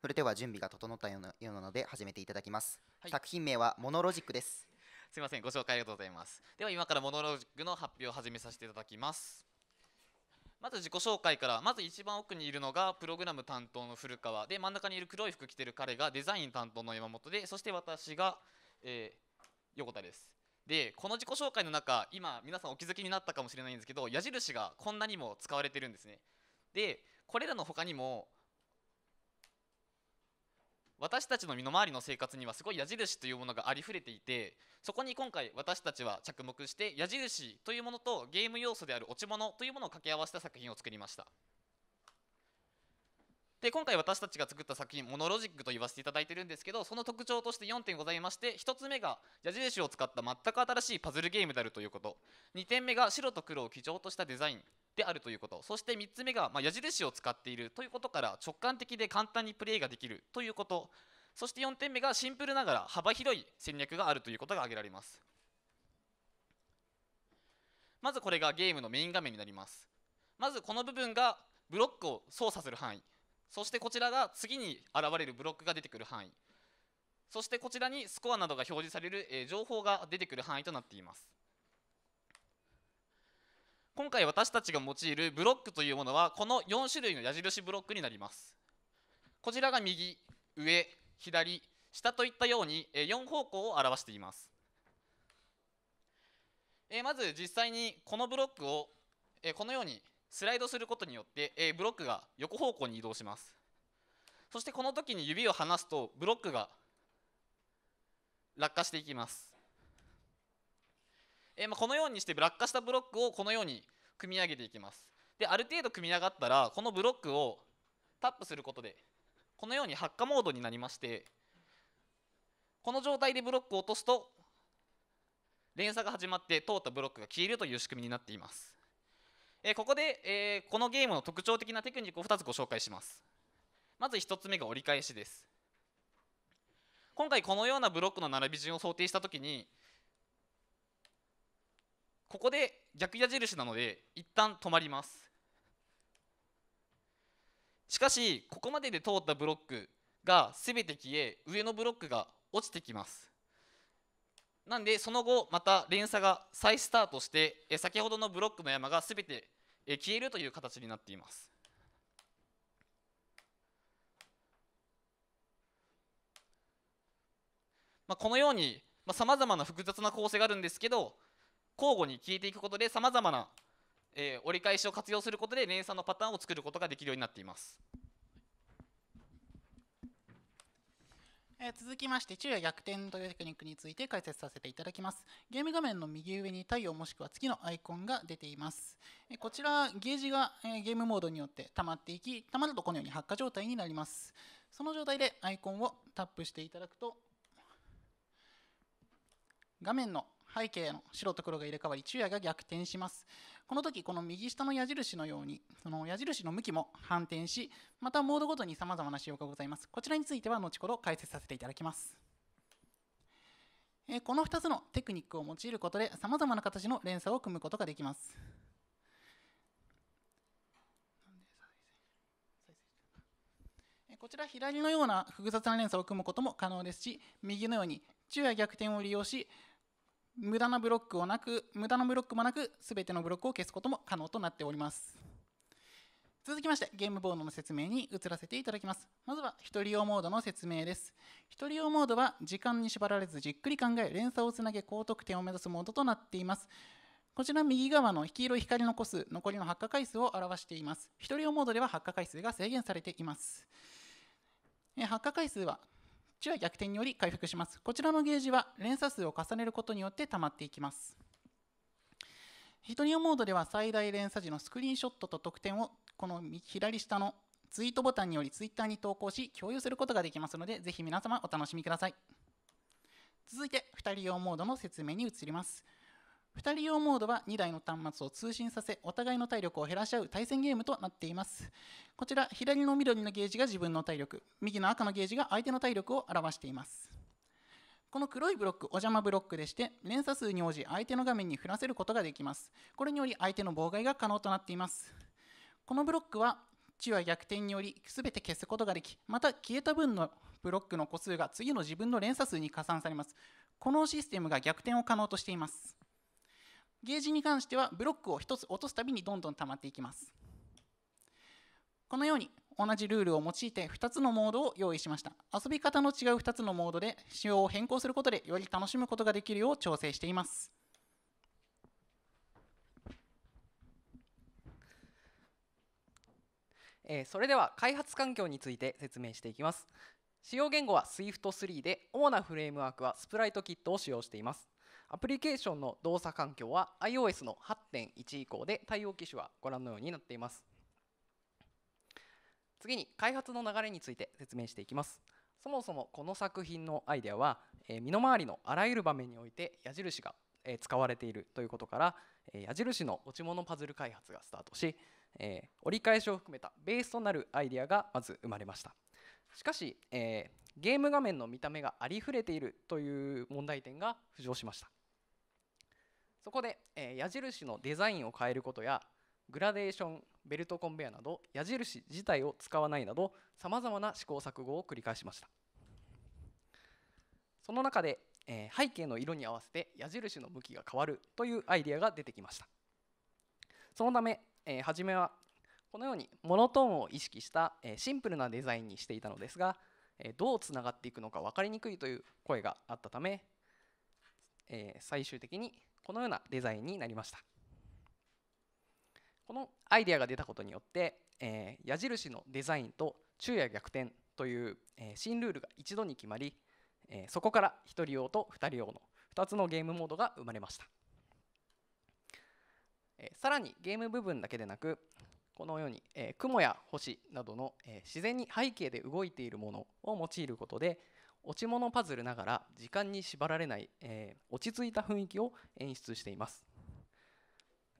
それでは準備が整ったようなので始めていただきます、はい、作品名はモノロジックですすいませんご紹介ありがとうございますでは今からモノロジックの発表を始めさせていただきますまず自己紹介からまず一番奥にいるのがプログラム担当の古川で真ん中にいる黒い服着てる彼がデザイン担当の山本でそして私が、えー、横田ですでこの自己紹介の中今皆さんお気づきになったかもしれないんですけど矢印がこんなにも使われてるんですねでこれらの他にも私たちの身の回りの生活にはすごい矢印というものがありふれていてそこに今回私たちは着目して矢印というものとゲーム要素である落ち物というものを掛け合わせた作品を作りました。で今回私たちが作った作品モノロジックと言わせていただいてるんですけどその特徴として4点ございまして1つ目が矢印を使った全く新しいパズルゲームであるということ2点目が白と黒を基調としたデザインであるということそして3つ目が、ま矢印を使っているということから直感的で簡単にプレイができるということそして4点目がシンプルながら幅広い戦略があるということが挙げられますまずこれがゲームのメイン画面になりますまずこの部分がブロックを操作する範囲そしてこちらが次に現れるブロックが出てくる範囲そしてこちらにスコアなどが表示される、え情報が出てくる範囲となっています今回私たちが用いるブロックというものはこの4種類の矢印ブロックになりますこちらが右上左下といったように4方向を表していますまず実際にこのブロックをこのようにスライドすることによって、えー、ブロックが横方向に移動しますそしてこの時に指を離すとブロックが落下していきます、えーまあ、このようにして落下したブロックをこのように組み上げていきますである程度組み上がったらこのブロックをタップすることでこのように発火モードになりましてこの状態でブロックを落とすと連鎖が始まって通ったブロックが消えるという仕組みになっていますえー、ここで、えー、このゲームの特徴的なテクニックを2つご紹介しますまず1つ目が折り返しです今回このようなブロックの並び順を想定したときにここで逆矢印なので一旦止まりますしかしここまでで通ったブロックが全て消え上のブロックが落ちてきますなんでその後また連鎖が再スタートして、え先ほどのブロックの山が全て、え消えるという形になっています。まあ、このようにさまざ、まな複雑な構成があるんですけど交互に消えていくことでさまざまな、え折り返しを活用することで連鎖のパターンを作ることができるようになっています。え続きまして、昼夜逆転というテクニックについて解説させていただきます。ゲーム画面の右上に太陽もしくは月のアイコンが出ています。えこちら、ゲージが、えゲームモードによって溜まっていき、溜まるとこのように発火状態になります。その状態でアイコンをタップしていただくと、画面の背景の白と黒が入れ替わり昼夜が逆転しますこの時この右下の矢印のようにその矢印の向きも反転しまたモードごとに様々な仕様がございますこちらについては後ほど解説させていただきますこの2つのテクニックを用いることで様々な形の連鎖を組むことができますこちら左のような複雑な連鎖を組むことも可能ですし右のように昼夜逆転を利用し無駄なブロックをなく無駄なブロックもなく全てのブロックを消すことも可能となっております続きましてゲームボードの説明に移らせていただきますまずは1人用モードの説明です1人用モードは時間に縛られずじっくり考え連鎖をつなげ高得点を目指すモードとなっていますこちら右側の黄色い光の個数残りの発火回数を表しています1人用モードでは発火回数が制限されています発火回数は値は逆転により回復します。こちらのゲージは連鎖数を重ねることによって溜まっていきます。ヒトニオモードでは最大連鎖時のスクリーンショットと得点をこの左下のツイートボタンによりツイッターに投稿し共有することができますのでぜひ皆様お楽しみください続いて2人用モードの説明に移ります2人用モードは2台の端末を通信させお互いの体力を減らし合う対戦ゲームとなっていますこちら左の緑のゲージが自分の体力右の赤のゲージが相手の体力を表していますこの黒いブロックお邪魔ブロックでして連鎖数に応じ相手の画面に振らせることができますこれにより相手の妨害が可能となっていますこのブロックは地は逆転により全て消すことができまた消えた分のブロックの個数が次の自分の連鎖数に加算されますこのシステムが逆転を可能としていますゲージに関してはブロックを1つ落とすたびにどんどん溜まっていきますこのように同じルールを用いて2つのモードを用意しました遊び方の違う2つのモードで仕様を変更することでより楽しむことができるよう調整していますえー、それでは開発環境について説明していきます使用言語は Swift3 で主なフレームワークはスプライトキットを使用していますアプリケーションの動作環境は iOS の8.1以降で対応機種はご覧のようになっています次に開発の流れについて説明していきますそもそもこの作品のアイデアは、え身の回りのあらゆる場面において矢印が、え使われているということから、え矢印の落ち物パズル開発がスタートし、え折り返しを含めたベースとなるアイデアがまず生まれましたしかし、えゲーム画面の見た目がありふれているという問題点が浮上しましたそこで、えー、矢印のデザインを変えることやグラデーションベルトコンベヤなど矢印自体を使わないなどさまざまな試行錯誤を繰り返しましたその中で、えー、背景の色に合わせて矢印の向きが変わるというアイデアが出てきましたそのため、えー、初めはこのようにモノトーンを意識した、えー、シンプルなデザインにしていたのですが、えー、どうつながっていくのか分かりにくいという声があったため、えー、最終的にこのようなデザインになりましたこのアイデアが出たことによって、えー、矢印のデザインと昼夜逆転という、えー、新ルールが一度に決まり、えー、そこから1人用と2人用の2つのゲームモードが生まれました、えさらにゲーム部分だけでなくこのように、え雲や星などの、え自然に背景で動いているものを用いることで落ち物パズルながら時間に縛られない、えー、落ち着いた雰囲気を演出しています、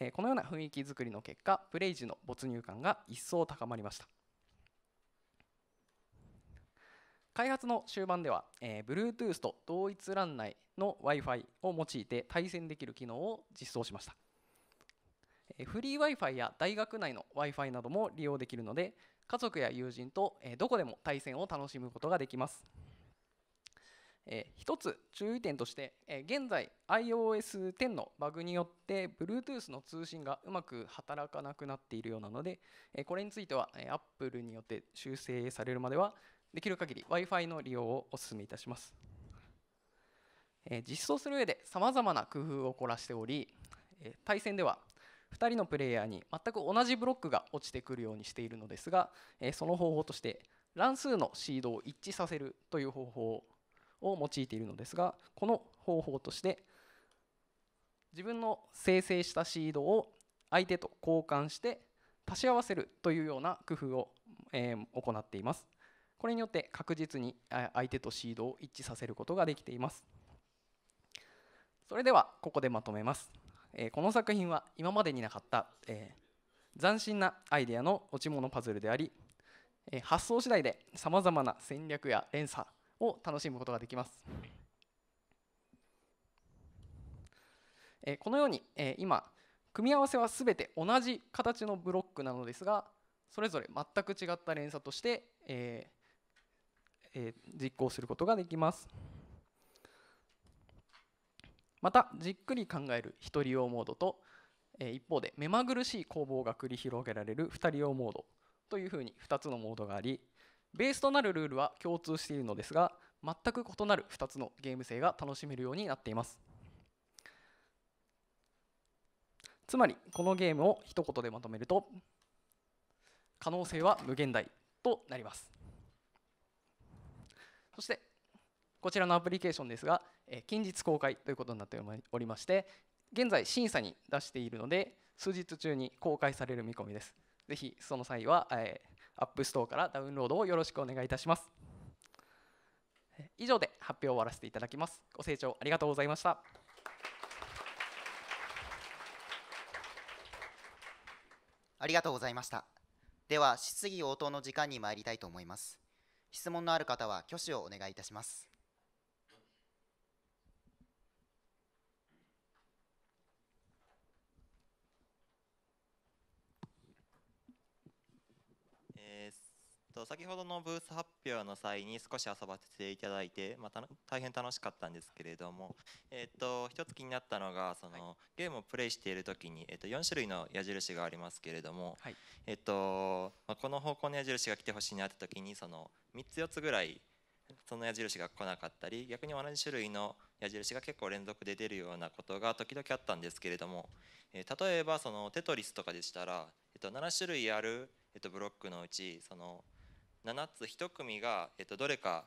えー、このような雰囲気作りの結果プレイ時の没入感が一層高まりました開発の終盤では、えー、Bluetooth と同一 LAN 内の Wi-Fi を用いて対戦できる機能を実装しました、えフリー Wi-Fi や大学内の Wi-Fi なども利用できるので家族や友人と、えどこでも対戦を楽しむことができますえー、一つ注意点として、えー、現在 iOS10 のバグによって Bluetooth の通信がうまく働かなくなっているようなので、えー、これについては、えー、Apple によって修正されるまではできる限り Wi-Fi の利用をお勧めいたします、えー、実装する上でさまざまな工夫を凝らしており、えー、対戦では2人のプレイヤーに全く同じブロックが落ちてくるようにしているのですが、えー、その方法として乱数のシードを一致させるという方法をを用いているのですがこの方法として自分の生成したシードを相手と交換して足し合わせるというような工夫を、えー、行っていますこれによって確実に相手とシードを一致させることができていますそれではここでまとめます、えー、この作品は今までになかった、えー、斬新なアイデアの落ち物パズルであり、え発想次第でさまざまな戦略や連鎖を楽しむことができます。えこのように、え今組み合わせは全て同じ形のブロックなのですがそれぞれ全く違った連鎖として、ええ実行することができます。またじっくり考える1人用モードと一方で目まぐるしい攻防が繰り広げられる2人用モードというふうに2つのモードがありベースとなるルールは共通しているのですが全く異なる2つのゲーム性が楽しめるようになっていますつまりこのゲームを一言でまとめると可能性は無限大となりますそしてこちらのアプリケーションですが、え近日公開ということになっておりまして現在審査に出しているので数日中に公開される見込みですぜひその際は、えーアップスト o からダウンロードをよろしくお願いいたします以上で発表を終わらせていただきますご清聴ありがとうございましたありがとうございましたでは質疑応答の時間に参りたいと思います質問のある方は挙手をお願いいたします先ほどのブース発表の際に少し遊ばせていただいて、まあ、大変楽しかったんですけれども、えーと、一つ気になったのがその、はい、ゲームをプレイしている時に、えーと、と4種類の矢印がありますけれども、はい、えーとまあ、この方向の矢印が来てほしいなって時にその3つ4つぐらいその矢印が来なかったり逆に同じ種類の矢印が結構連続で出るようなことが時々あったんですけれども、えー、例えばそのテトリスとかでしたら、えー、と7種類ある、えー、とブロックのうちその7つ1組が、えっと、どれか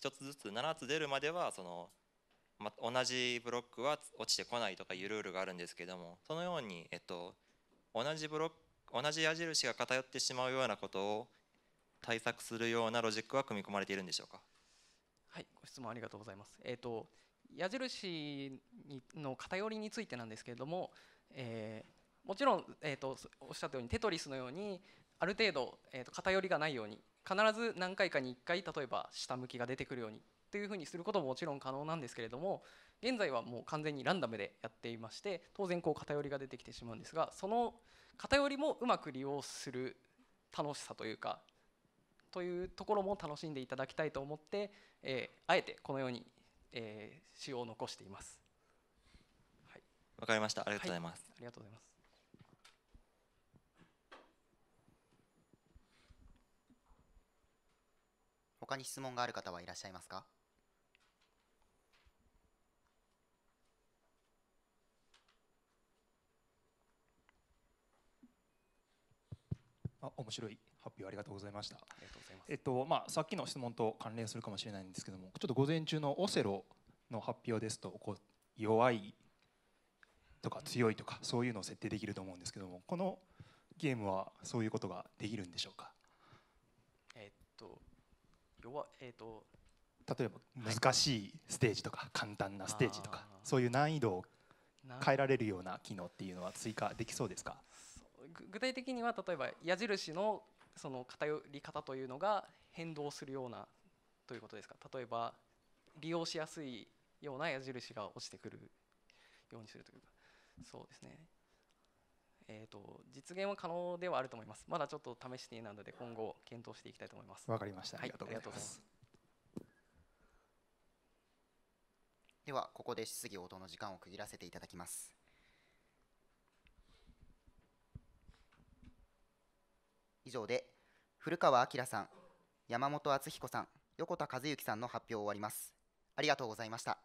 1つずつ7つ出るまではその、ま、同じブロックは落ちてこないとかいうルールがあるんですけどもそのように、えっと、同じブロック同じ矢印が偏ってしまうようなことを対策するようなロジックは組み込まれているんでしょうか。はい、ご質問ありがとうございます。えっ、ー、と矢印の偏りについてなんですけれども、えー、もちろん、えーと、おっしゃったようにテトリスのようにある程度、えーと偏りがないように必ず何回かに1回例えば下向きが出てくるようにというふうにすることももちろん可能なんですけれども現在はもう完全にランダムでやっていまして当然こう偏りが出てきてしまうんですがその偏りもうまく利用する楽しさというかというところも楽しんでいただきたいと思って、えー、あえてこのように、えー、仕を残しています。わ、はい、かりました。ありがとうございます。はい、ありがとうございます。他に質問がある方はいらっしゃいますかあ面白い発表ありがとうございました。えっとまあさっきの質問と関連するかもしれないんですけども、ちょっと午前中のオセロの発表ですと、こう弱いとか強いとかそういうのを設定できると思うんですけども、このゲームはそういうことができるんでしょうか。えっと弱えっ、ー、と例えば難しいステージとか簡単なステージとかそういう難易度を変えられるような機能っていうのは追加できそうですか具体的には例えば矢印のその偏り方というのが変動するようなということですか例えば利用しやすいような矢印が落ちてくるようにするというかそうですねえーと、実現は可能ではあると思います。まだちょっと試していないので、今後検討していきたいと思います。わかりました。ありがとうございます。では、ここで質疑応答の時間を区切らせていただきます。以上で、古川明さん、山本敦彦さん、横田和幸さんの発表を終わります。ありがとうございました。